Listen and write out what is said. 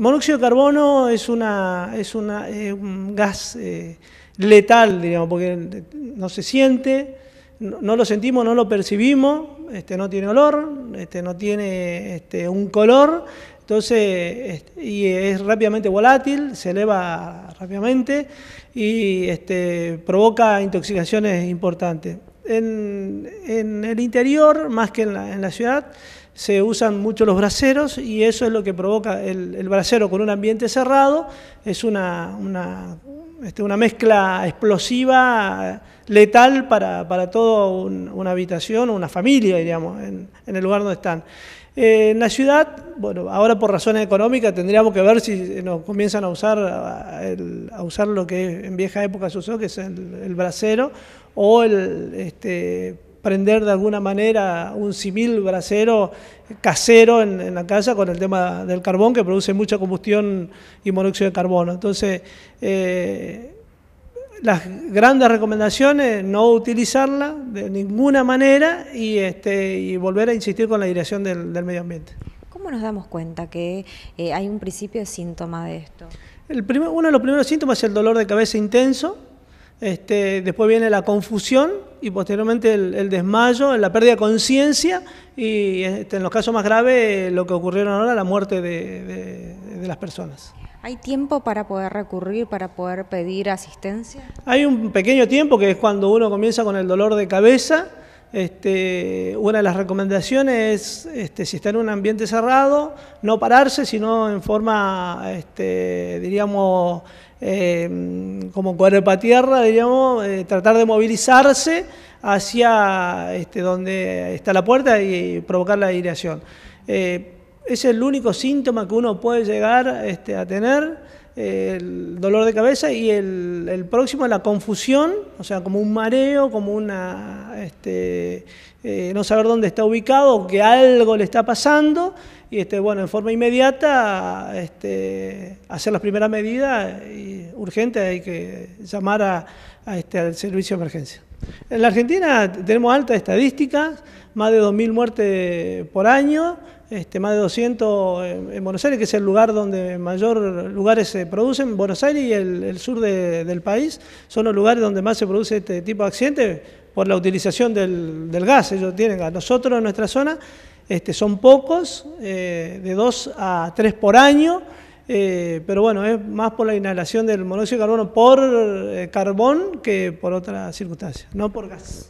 monóxido de carbono es, un gas eh, letal, digamos, porque no se siente, no, lo sentimos, no lo percibimos, este, no tiene olor, este, no tiene este, un color, entonces, y es rápidamente volátil, se eleva rápidamente y provoca intoxicaciones importantes. En, el interior, más que en la ciudad, se usan mucho los braseros y eso es lo que provoca el, el brasero con un ambiente cerrado, es una, una, este, mezcla explosiva, eh, letal para, toda una habitación, o una familia, diríamos, en, el lugar donde están. Eh, en la ciudad, bueno, ahora por razones económicas tendríamos que ver si nos comienzan a usar, a, usar lo que en vieja época se usó, que es el, el brasero, o el este, prender de alguna manera un civil brasero casero en, la casa con el tema del carbón que produce mucha combustión y monóxido de carbono. Entonces, eh, las grandes recomendaciones, no utilizarla de ninguna manera y, este, y volver a insistir con la dirección del, medio ambiente. ¿Cómo nos damos cuenta que eh, hay un principio de síntoma de esto? El uno de los primeros síntomas es el dolor de cabeza intenso, este, después viene la confusión, y posteriormente el, desmayo, la pérdida de conciencia y este, en los casos más graves lo que ocurrieron ahora, la muerte de las personas. ¿Hay tiempo para poder recurrir, para poder pedir asistencia? Hay un pequeño tiempo que es cuando uno comienza con el dolor de cabeza este, una de las recomendaciones es, este, si está en un ambiente cerrado, no pararse, sino en forma, este, diríamos, em, como cuerpo a tierra, diríamos, eh, tratar de movilizarse hacia este, donde está la puerta y provocar la aireación. Eh, es el único síntoma que uno puede llegar a tener el dolor de cabeza y el, el, próximo la confusión, o sea, como un mareo, como una este, eh, no saber dónde está ubicado, que algo le está pasando y este, bueno, en forma inmediata este, hacer las primeras medidas y urgente hay que llamar a, a este, al servicio de emergencia. En la Argentina tenemos altas estadísticas, más de 2.000 muertes por año, este, más de 200 en, Buenos Aires, que es el lugar donde mayor lugares se producen. Buenos Aires y el, sur del país son los lugares donde más se produce este tipo de accidentes por la utilización del, gas. Ellos tienen a nosotros en nuestra zona, este, son pocos, eh, de 2 a 3 por año. Eh, pero bueno, es más por la inhalación del monóxido de carbono por eh, carbón que por otra circunstancia, no por gas.